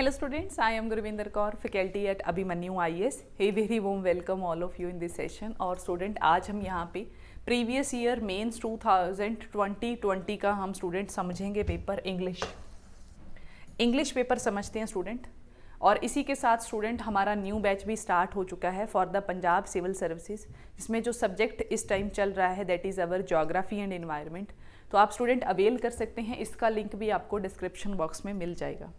hello students I am Gurvinder Kaur faculty at Abhimanyu I S hey very वोम welcome all of you in this session और student आज हम यहाँ पे previous year mains two thousand twenty twenty का हम student समझेंगे paper English English paper समझते हैं स्टूडेंट और इसी के साथ स्टूडेंट हमारा न्यू बैच भी स्टार्ट हो चुका है for the Punjab civil services इसमें जो सब्जेक्ट इस टाइम चल रहा है that is our geography and environment तो आप स्टूडेंट अवेल कर सकते हैं इसका लिंक भी आपको डिस्क्रिप्शन बॉक्स में मिल जाएगा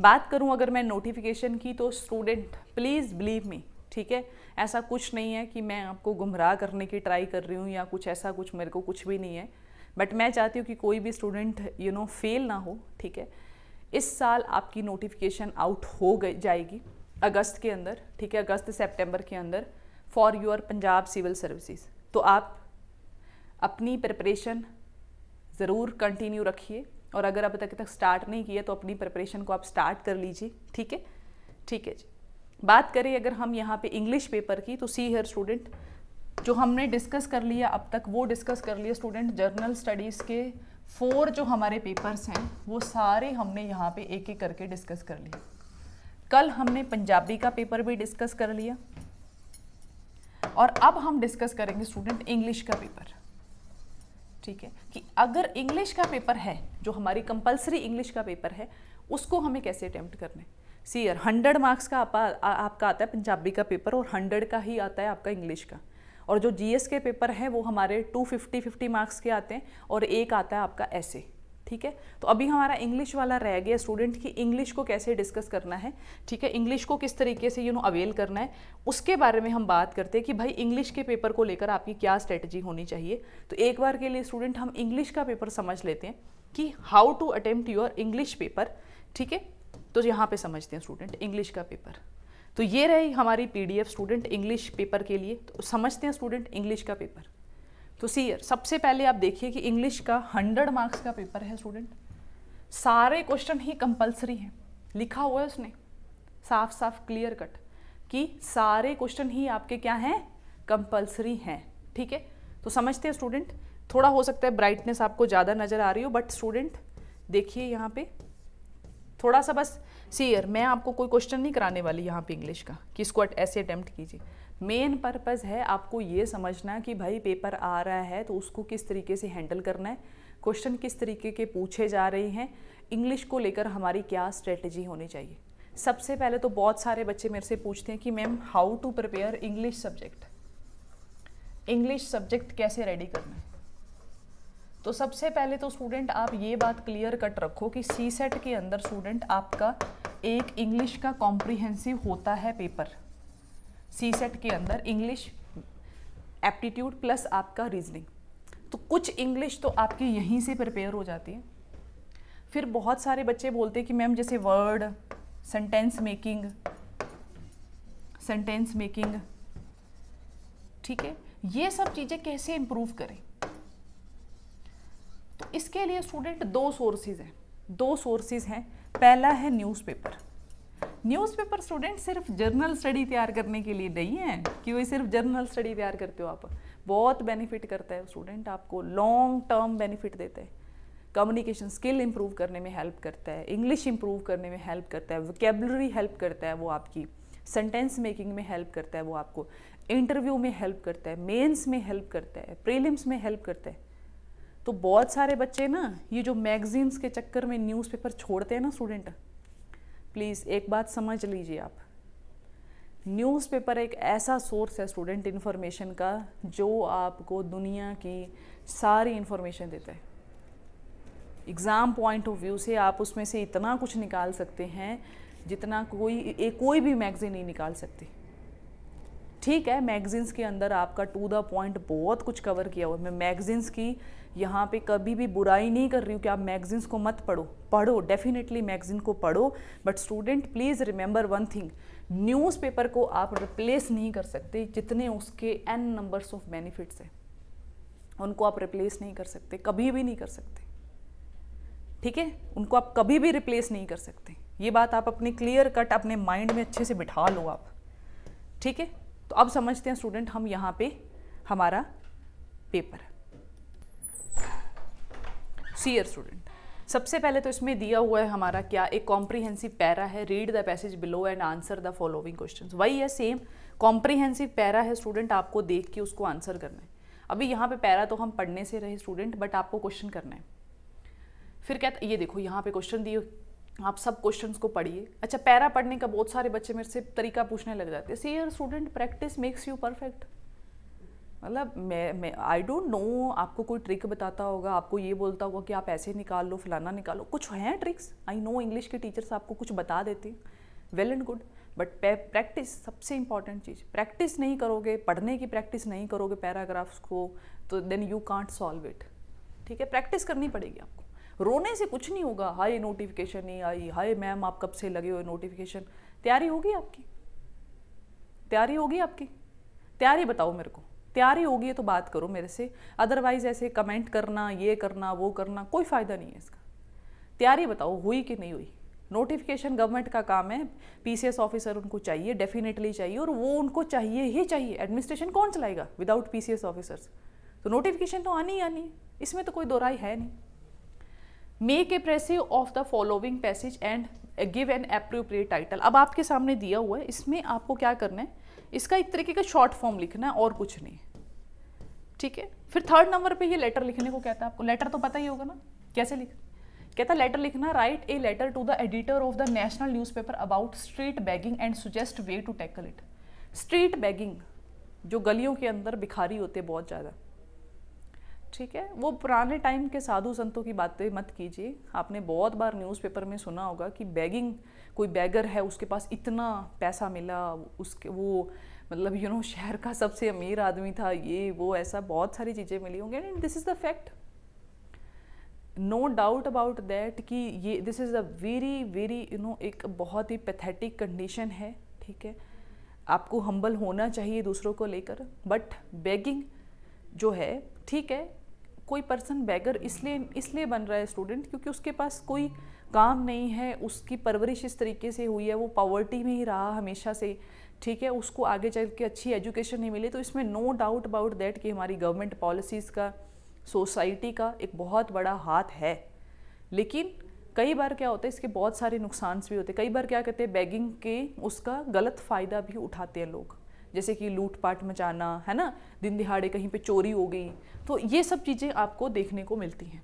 बात करूं अगर मैं नोटिफिकेशन की तो स्टूडेंट प्लीज़ बिलीव मी ठीक है ऐसा कुछ नहीं है कि मैं आपको गुमराह करने की ट्राई कर रही हूँ या कुछ ऐसा कुछ मेरे को कुछ भी नहीं है बट मैं चाहती हूँ कि कोई भी स्टूडेंट यू नो फेल ना हो ठीक है इस साल आपकी नोटिफिकेशन आउट हो गई जाएगी अगस्त के अंदर ठीक है अगस्त सेप्टेम्बर के अंदर for your Punjab civil services तो आप अपनी प्रिपरेशन ज़रूर कंटिन्यू रखिए और अगर अब तक तक स्टार्ट नहीं किया तो अपनी प्रिपरेशन को आप स्टार्ट कर लीजिए ठीक है ठीक है जी बात करें अगर हम यहाँ पे इंग्लिश पेपर की तो सी हेयर स्टूडेंट जो हमने डिस्कस कर लिया अब तक वो डिस्कस कर लिया स्टूडेंट जर्नल स्टडीज़ के फोर जो हमारे पेपर्स हैं वो सारे हमने यहाँ पे एक एक करके डिस्कस कर लिए कल हमने पंजाबी का पेपर भी डिस्कस कर लिया और अब हम डिस्कस करेंगे स्टूडेंट इंग्लिश का पेपर ठीक है कि अगर इंग्लिश का पेपर है जो हमारी कंपलसरी इंग्लिश का पेपर है उसको हमें कैसे अटैम्प्ट करना है सी यार हंड्रेड मार्क्स का आपा, आ, आपका आता है पंजाबी का पेपर और हंड्रेड का ही आता है आपका इंग्लिश का और जो जीएस के पेपर हैं वो हमारे टू फिफ्टी फिफ्टी मार्क्स के आते हैं और एक आता है आपका ऐसे ठीक है तो अभी हमारा इंग्लिश वाला रह गया स्टूडेंट की इंग्लिश को कैसे डिस्कस करना है ठीक है इंग्लिश को किस तरीके से यू नो अवेल करना है उसके बारे में हम बात करते हैं कि भाई इंग्लिश के पेपर को लेकर आपकी क्या स्ट्रेटजी होनी चाहिए तो एक बार के लिए स्टूडेंट हम इंग्लिश का पेपर समझ लेते हैं कि how to attempt your English paper ठीक है तो यहाँ पे समझते हैं स्टूडेंट इंग्लिश का पेपर तो ये रही हमारी पी स्टूडेंट इंग्लिश पेपर के लिए तो समझते हैं स्टूडेंट इंग्लिश का पेपर तो सी सबसे पहले आप देखिए कि इंग्लिश का हंड्रेड मार्क्स का पेपर है स्टूडेंट सारे क्वेश्चन ही कंपलसरी हैं लिखा हुआ है उसने साफ साफ क्लियर कट कि सारे क्वेश्चन ही आपके क्या हैं कंपलसरी हैं ठीक है तो समझते हैं स्टूडेंट थोड़ा हो सकता है ब्राइटनेस आपको ज़्यादा नज़र आ रही हो बट स्टूडेंट देखिए यहाँ पे थोड़ा सा बस सीयर मैं आपको कोई क्वेश्चन नहीं कराने वाली यहाँ पे इंग्लिश का कि इसको ऐसे अटैम्प्ट कीजिए मेन पर्पज़ है आपको ये समझना कि भाई पेपर आ रहा है तो उसको किस तरीके से हैंडल करना है क्वेश्चन किस तरीके के पूछे जा रहे हैं इंग्लिश को लेकर हमारी क्या स्ट्रेटजी होनी चाहिए सबसे पहले तो बहुत सारे बच्चे मेरे से पूछते हैं कि ma'am how to prepare English subject English subject कैसे रेडी करना है तो सबसे पहले तो स्टूडेंट आप ये बात क्लियर कट रखो कि सी सेट के अंदर स्टूडेंट आपका एक इंग्लिश का कॉम्प्रिहेंसिव होता है पेपर सी सेट के अंदर इंग्लिश एप्टीट्यूड प्लस आपका रीजनिंग तो कुछ इंग्लिश तो आपकी यहीं से प्रिपेयर हो जाती है फिर बहुत सारे बच्चे बोलते हैं कि मैम जैसे word sentence making sentence making ठीक है ये सब चीज़ें कैसे इम्प्रूव करें तो इसके लिए स्टूडेंट दो सोर्सेज हैं दो सोर्सेज हैं पहला है न्यूज़पेपर न्यूज़पेपर स्टूडेंट सिर्फ जर्नल स्टडी तैयार करने के लिए नहीं है कि वही सिर्फ जर्नल स्टडी तैयार करते हो आप बहुत बेनिफिट करता है स्टूडेंट आपको लॉन्ग टर्म बेनिफिट देते हैं कम्युनिकेशन स्किल इंप्रूव करने में हेल्प करता है इंग्लिश इंप्रूव करने में हेल्प करता है वोकेबलरी हेल्प करता है वो आपकी सेंटेंस मेकिंग में हेल्प करता है वो आपको इंटरव्यू में हेल्प करता है मेंस में हेल्प करता है प्रीलिम्स में हेल्प करता है तो बहुत सारे बच्चे ना ये जो मैगजीन्स के चक्कर में न्यूज़पेपर छोड़ते हैं ना स्टूडेंट प्लीज़ एक बात समझ लीजिए आप न्यूज़पेपर एक ऐसा सोर्स है स्टूडेंट इन्फॉर्मेशन का जो आपको दुनिया की सारी इन्फॉर्मेशन देता है एग्ज़ाम पॉइंट ऑफ व्यू से आप उसमें से इतना कुछ निकाल सकते हैं जितना कोई एक कोई भी मैगज़ीन नहीं निकाल सकती ठीक है मैगजीन्स के अंदर आपका टू द पॉइंट बहुत कुछ कवर किया हुआ मैं मैगजीन्स की यहाँ पे कभी भी बुराई नहीं कर रही हूँ कि आप मैगजीन्स को मत पढ़ो पढ़ो डेफिनेटली मैगजीन को पढ़ो but student please remember one thing newspaper को आप रिप्लेस नहीं कर सकते जितने उसके एन नंबर्स ऑफ बेनिफिट्स हैं उनको आप रिप्लेस नहीं कर सकते कभी भी नहीं कर सकते ठीक है उनको आप कभी भी रिप्लेस नहीं कर सकते ये बात आप अपने क्लियर कट अपने माइंड में अच्छे से बिठा लो आप ठीक है तो अब समझते हैं स्टूडेंट हम यहाँ पे हमारा पेपर सीयर स्टूडेंट सबसे पहले तो इसमें दिया हुआ है हमारा क्या एक कॉम्प्रीहेंसिव पैरा है read the passage below and answer the following question वही है सेम कॉम्प्रीहेंसिव पैरा है स्टूडेंट आपको देख के उसको आंसर करना है अभी यहाँ पे पैरा तो हम पढ़ने से रहे स्टूडेंट बट आपको क्वेश्चन करना है फिर कहता ये देखो यहाँ पे क्वेश्चन दिए आप सब क्वेश्चंस को पढ़िए अच्छा पैरा पढ़ने का बहुत सारे बच्चे मेरे से तरीका पूछने लग जाते हैं सी यर student practice makes you perfect मतलब मैं मैं आई डोंट नो आपको कोई ट्रिक बताता होगा आपको ये बोलता होगा कि आप ऐसे निकाल लो फलाना निकालो कुछ हैं ट्रिक्स आई नो इंग्लिश के टीचर्स आपको कुछ बता देते हैं well and good but practice सबसे इंपॉर्टेंट चीज़ प्रैक्टिस नहीं करोगे पढ़ने की प्रैक्टिस नहीं करोगे पैराग्राफ्स को तो then you can't solve it ठीक है प्रैक्टिस करनी पड़ेगी आपको रोने से कुछ नहीं होगा हाय नोटिफिकेशन नहीं आई हाय मैम आप कब से लगे हुए नोटिफिकेशन तैयारी होगी आपकी तैयारी होगी आपकी तैयारी बताओ मेरे को तैयारी होगी तो बात करो मेरे से अदरवाइज़ ऐसे कमेंट करना ये करना वो करना कोई फ़ायदा नहीं है इसका तैयारी बताओ हुई कि नहीं हुई नोटिफिकेशन गवर्नमेंट का काम है पीसीएस ऑफिसर उनको चाहिए डेफिनेटली चाहिए और वो उनको चाहिए ही चाहिए एडमिनिस्ट्रेशन कौन चलाएगा विदाउट पीसीएस ऑफिसर्स तो नोटिफिकेशन तो आनी ही आनी इसमें तो कोई दोराई है नहीं make a precis of the following passage and give an appropriate title अब आपके सामने दिया हुआ है इसमें आपको क्या करना है इसका एक तरीके का शॉर्ट फॉर्म लिखना है और कुछ नहीं ठीक है फिर थर्ड नंबर पे ये लेटर लिखने को कहता है आपको लेटर तो पता ही होगा ना कैसे लिख कहता लेटर लिखना write a letter to the editor of the national newspaper about street begging and suggest way to tackle it street begging जो गलियों के अंदर भिखारी होते बहुत ज़्यादा ठीक है वो पुराने टाइम के साधु संतों की बातें मत कीजिए आपने बहुत बार न्यूज़पेपर में सुना होगा कि बैगिंग कोई बैगर है उसके पास इतना पैसा मिला उसके वो मतलब यू नो शहर का सबसे अमीर आदमी था ये वो ऐसा बहुत सारी चीज़ें मिली होंगी and this is the fact no doubt about that कि ये this is a very very you know एक बहुत ही पैथेटिक कंडीशन है ठीक है आपको हम्बल होना चाहिए दूसरों को लेकर बट बैगिंग जो है ठीक है कोई पर्सन बैगर इसलिए इसलिए बन रहा है स्टूडेंट क्योंकि उसके पास कोई काम नहीं है उसकी परवरिश इस तरीके से हुई है वो पावर्टी में ही रहा हमेशा से ठीक है उसको आगे चल के अच्छी एजुकेशन नहीं मिली तो इसमें नो डाउट अबाउट दैट कि हमारी गवर्नमेंट पॉलिसीज़ का सोसाइटी का एक बहुत बड़ा हाथ है लेकिन कई बार क्या होता है इसके बहुत सारे नुकसान भी होते हैं कई बार क्या कहते हैं बैगिंग के उसका गलत फ़ायदा भी उठाते हैं लोग जैसे कि लूटपाट मचाना है ना दिन दिहाड़े कहीं पे चोरी हो गई तो ये सब चीज़ें आपको देखने को मिलती हैं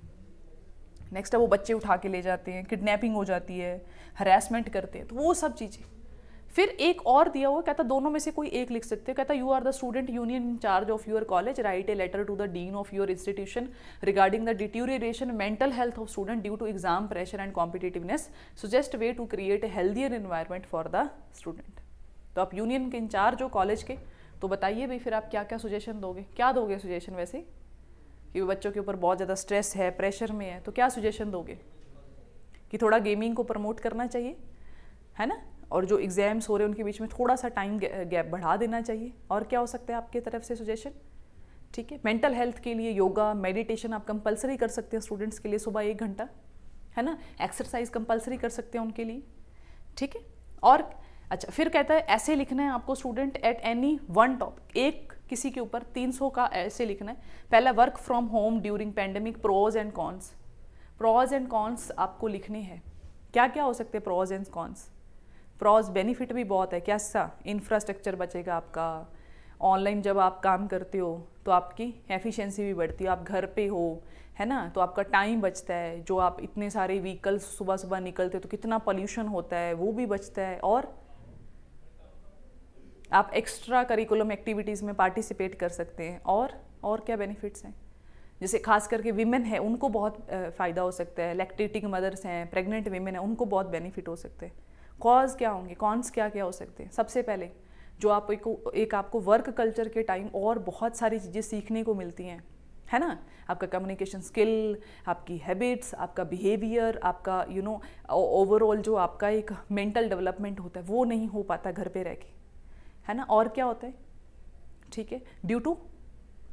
नेक्स्ट है वो बच्चे उठा के ले जाते हैं किडनैपिंग हो जाती है हरासमेंट करते हैं तो वो सब चीज़ें फिर एक और दिया हुआ कहता दोनों में से कोई एक लिख सकते हैं कहता you are the student union charge of your college write a letter to the dean of your institution regarding the deterioration mental health of student due to exam pressure and competitiveness suggest way to create a healthier environment for the student तो आप union के in charge हो college के तो बताइए भाई फिर आप क्या क्या सुजेशन दोगे क्या दोगे सुजेशन वैसे कि बच्चों के ऊपर बहुत ज़्यादा स्ट्रेस है प्रेशर में है तो क्या सुजेशन दोगे कि थोड़ा गेमिंग को प्रमोट करना चाहिए है ना और जो एग्ज़ाम्स हो रहे हैं उनके बीच में थोड़ा सा टाइम गैप बढ़ा देना चाहिए और क्या हो सकता है आपकी तरफ से सुजेशन ठीक है मेंटल हेल्थ के लिए योगा मेडिटेशन आप कंपलसरी कर सकते हैं स्टूडेंट्स के लिए सुबह एक घंटा है ना एक्सरसाइज कंपलसरी कर सकते हैं उनके लिए ठीक है और अच्छा फिर कहता है ऐसे लिखना है आपको student at any one topic एक किसी के ऊपर 300 का ऐसे लिखना है पहला work from home during pandemic pros and cons pros and cons आपको लिखने हैं क्या क्या हो सकते हैं pros and cons pros benefit भी बहुत है कैसा इंफ्रास्ट्रक्चर बचेगा आपका ऑनलाइन जब आप काम करते हो तो आपकी एफिशिएंसी भी बढ़ती है आप घर पे हो है ना तो आपका टाइम बचता है जो आप इतने सारे व्हीकल्स सुबह सुबह निकलते हो तो कितना पोल्यूशन होता है वो भी बचता है और आप एक्स्ट्रा करिकुलम एक्टिविटीज़ में पार्टिसिपेट कर सकते हैं और और क्या बेनिफिट्स हैं जैसे खास करके विमेन है उनको बहुत फ़ायदा हो सकता है लैक्टेटिंग मदर्स हैं प्रेग्नेंट वीमेन हैं उनको बहुत बेनिफिट हो सकते हैं कॉज क्या होंगे कॉन्स क्या क्या हो सकते हैं सबसे पहले जो आप एक, एक आपको वर्क कल्चर के टाइम और बहुत सारी चीज़ें सीखने को मिलती हैं है ना आपका कम्युनिकेशन स्किल आपकी हैबिट्स आपका बिहेवियर आपका यू नो ओवरऑल जो आपका एक मेंटल डेवलपमेंट होता है वो नहीं हो पाता घर पे रह के है ना और क्या होता है ठीक है ड्यू टू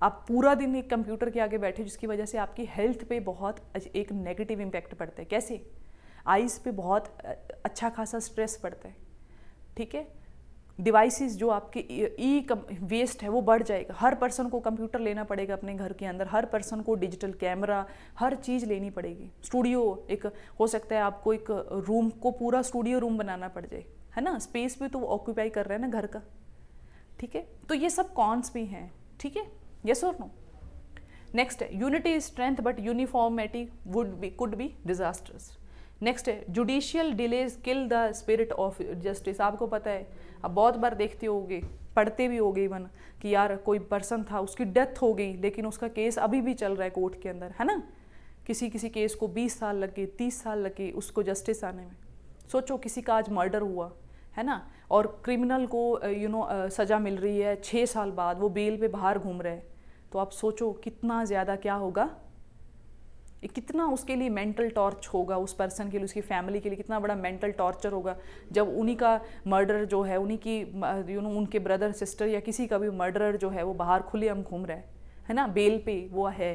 आप पूरा दिन एक कंप्यूटर के आगे बैठे जिसकी वजह से आपकी हेल्थ पे बहुत एक नेगेटिव इम्पैक्ट पड़ता है कैसे आइज़ पे बहुत अच्छा खासा स्ट्रेस पड़ता है ठीक है डिवाइसेस जो आपके ई वेस्ट है वो बढ़ जाएगा हर पर्सन को कंप्यूटर लेना पड़ेगा अपने घर के अंदर हर पर्सन को डिजिटल कैमरा हर चीज़ लेनी पड़ेगी स्टूडियो एक हो सकता है आपको एक रूम को पूरा स्टूडियो रूम बनाना पड़ जाए है ना स्पेस भी तो ऑक्यूपाई कर रहे हैं ना घर का ठीक है तो ये सब कॉन्स भी हैं ठीक है ये और नो नेक्स्ट है unity is strength but uniformity would be could be disasters next है judicial delays kill the spirit of justice आपको पता है आप बहुत बार देखते होगे पढ़ते भी हो गए इवन कि यार कोई पर्सन था उसकी डेथ हो गई लेकिन उसका केस अभी भी चल रहा है कोर्ट के अंदर है ना किसी किसी केस को 20 साल लगे 30 साल लगे उसको जस्टिस आने में सोचो किसी का आज मर्डर हुआ है ना और क्रिमिनल को यू नो सज़ा मिल रही है छः साल बाद वो बेल पे बाहर घूम रहे हैं तो आप सोचो कितना ज़्यादा क्या होगा कितना उसके लिए मेंटल टॉर्च होगा उस पर्सन के लिए उसकी फैमिली के लिए कितना बड़ा मेंटल टॉर्चर होगा जब उन्हीं का मर्डर जो है उन्हीं की यू uh, नो उनके ब्रदर सिस्टर या किसी का भी मर्डर जो है वो बाहर खुले हम घूम रहे हैं है ना बेल पे वो है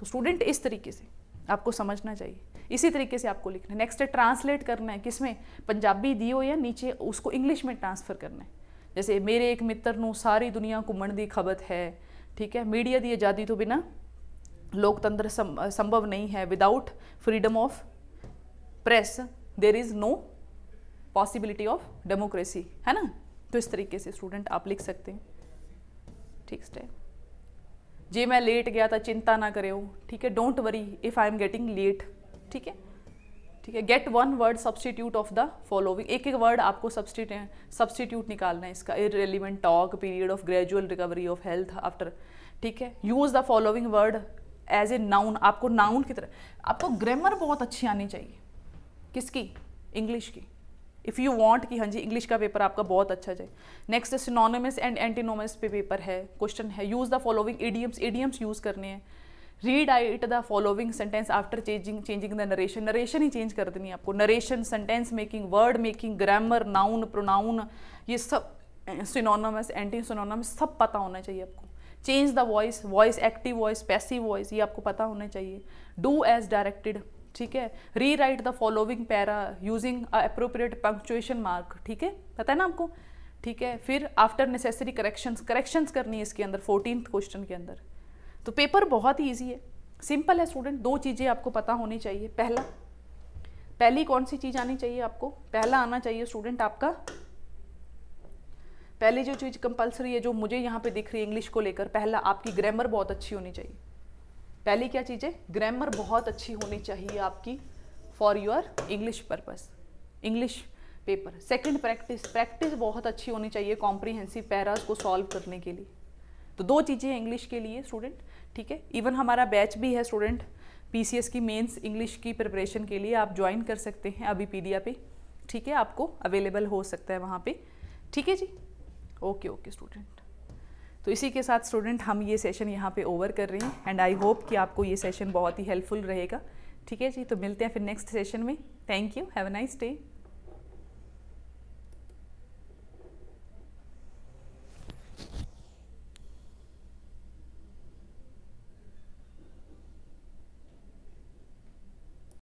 तो स्टूडेंट इस तरीके से आपको समझना चाहिए इसी तरीके से आपको लिखना है नेक्स्ट है ट्रांसलेट करना है किसमें पंजाबी दी हो या नीचे उसको इंग्लिश में ट्रांसफ़र करना है जैसे मेरे एक मित्र सारी दुनिया घूमण की ਦੀ है ठीक है मीडिया की आज़ादी तो बिना लोकतंत्र ਲੋਕਤੰਤਰ संभव नहीं है without freedom of press there is no possibility of democracy है ना तो इस तरीके से स्टूडेंट आप लिख सकते हैं ठीक है जे मैं लेट गया था चिंता ना हो ठीक है don't worry if I am getting late ठीक है ठीक है get one word substitute of the following एक एक वर्ड आपको सब्सटीट्यूट निकालना है इसका irrelevant talk period of gradual recovery of health after ठीक है use the following word as a noun आपको नाउन की तरह आपको ग्रामर बहुत अच्छी आनी चाहिए किसकी इंग्लिश की इफ़ यू वॉन्ट कि हाँ जी इंग्लिश का पेपर आपका बहुत अच्छा जाए नेक्स्ट सिनोनिमस एंड एंटीनोमस पे पेपर है क्वेश्चन है use the following idioms idioms use करने हैं rewrite the following sentence after changing changing the narration narration ही चेंज कर देनी है आपको narration sentence making word making grammar noun pronoun ये सब सिनोनमस एंटी सिनोनमस सब पता होना चाहिए आपको change the voice voice active voice passive voice ये आपको पता होना चाहिए डू एज डायरेक्टेड ठीक है rewrite the following para using a appropriate punctuation mark ठीक है पता है ना आपको ठीक है फिर आफ्टर नेसेसरी करेक्शंस करेक्शंस करनी है इसके अंदर फोर्टीन क्वेश्चन के अंदर तो पेपर बहुत ही ईजी है सिंपल है स्टूडेंट दो चीज़ें आपको पता होनी चाहिए पहला पहली कौन सी चीज़ आनी चाहिए आपको पहला आना चाहिए स्टूडेंट आपका पहले जो चीज़ कंपलसरी है जो मुझे यहाँ पे दिख रही है इंग्लिश को लेकर पहला आपकी ग्रामर बहुत अच्छी होनी चाहिए पहली क्या चीज़ है ग्रामर बहुत अच्छी होनी चाहिए आपकी for your English purpose English paper second practice practice बहुत अच्छी होनी चाहिए कॉम्प्रीहेंसिव पैराज को सॉल्व करने के लिए तो दो चीज़ें इंग्लिश के लिए स्टूडेंट ठीक है इवन हमारा बैच भी है स्टूडेंट पी की मेंस इंग्लिश की प्रिपरेशन के लिए आप ज्वाइन कर सकते हैं अभी पी पे ठीक है आपको अवेलेबल हो सकता है वहाँ पे ठीक है जी ओके ओके स्टूडेंट तो इसी के साथ स्टूडेंट हम ये सेशन यहाँ पे ओवर कर रहे हैं एंड आई होप कि आपको ये सेशन बहुत ही हेल्पफुल रहेगा ठीक है जी तो मिलते हैं फिर नेक्स्ट सेशन में thank you have a nice day